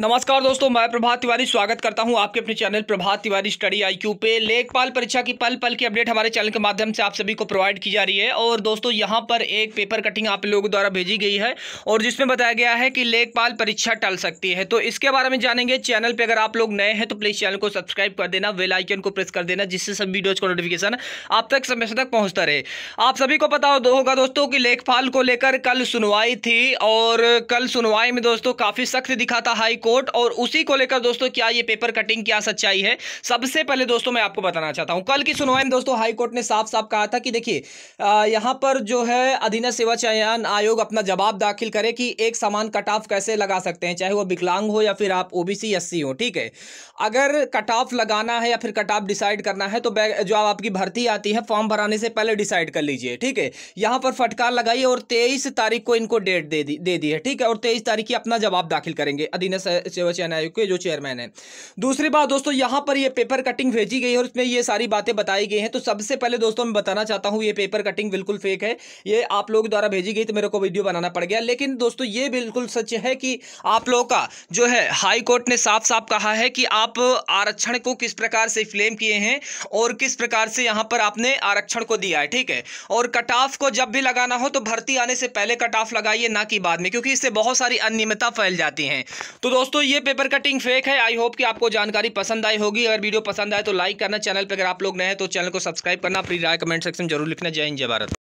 नमस्कार दोस्तों मैं प्रभात तिवारी स्वागत करता हूं आपके अपने channel Prabhat Tiwari study IQ पे लेखपाल परीक्षा की पल पल की अपडेट हमारे चैनल के माध्यम से आप सभी को प्रोवाइड की जा रही है और दोस्तों यहां पर एक पेपर कटिंग आप लोगों द्वारा भेजी गई है और जिसमें बताया गया है कि लेखपाल परीक्षा टल सकती है तो इसके बारे में जानेंगे चैनल पर अगर आप लोग नए हैं तो प्लीज़ चैनल को सब्सक्राइब कर देना वेलाइकन को प्रेस कर देना जिससे सब वीडियोज़ का नोटिफिकेशन आप तक समय से तक पहुँचता रहे आप सभी को पता होगा दोस्तों की लेखपाल को लेकर कल सुनवाई थी और कल सुनवाई में दोस्तों काफ़ी सख्त दिखाता हाई कोर्ट और उसी को लेकर दोस्तों क्या ये पेपर कटिंग क्या सच्चाई है सबसे पहले दोस्तों मैं आपको बताना चाहता हूं कल की सुनवाई में दोस्तों हाई कोर्ट ने साफ साफ कहा था कि देखिए यहां पर जो है अधीन सेवा चयन आयोग अपना जवाब दाखिल करे कि एक समान कट ऑफ कैसे लगा सकते हैं चाहे वो विकलांग हो या फिर आप ओबीसी एस हो ठीक है अगर कट ऑफ लगाना है या फिर कट ऑफ डिसाइड करना है तो जो आपकी भर्ती आती है फॉर्म भराने से पहले डिसाइड कर लीजिए ठीक है यहां पर फटकार लगाई और तेईस तारीख को इनको डेट दे दी दे दी है ठीक है और तेईस तारीख की अपना जवाब दाखिल करेंगे अधीनस्थ सेवा चयन आयोग के जो चेयरमैन है दूसरी बात दोस्तों यहां पर ये पेपर कटिंग भेजी गई है और इसमें ये सारी बातें बताई गई हैं तो सबसे पहले दोस्तों मैं बताना चाहता हूं ये पेपर कटिंग बिल्कुल फेक है ये आप लोगों द्वारा भेजी गई तो मेरे को वीडियो बनाना पड़ गया लेकिन दोस्तों ये बिल्कुल सच है कि आप लोगों का जो है हाईकोर्ट ने साफ साफ कहा है कि आप आरक्षण को किस प्रकार से फ्लेम किए हैं और किस प्रकार से यहां पर आपने आरक्षण को दिया है ठीक है और कट ऑफ को जब भी लगाना हो तो भर्ती आने से पहले कट ऑफ लगाइए ना कि बाद में क्योंकि इससे बहुत सारी अनियमितता फैल जाती है तो दोस्तों दोस्तों ये पेपर कटिंग फेक है आई होप कि आपको जानकारी पसंद आई होगी अगर वीडियो पसंद आए तो लाइक करना चैनल पर अगर आप लोग नए हैं तो चैनल को सब्सक्राइब करना अपनी राय कमेंट सेक्शन जरूर लिखना जय हिंद जय भारत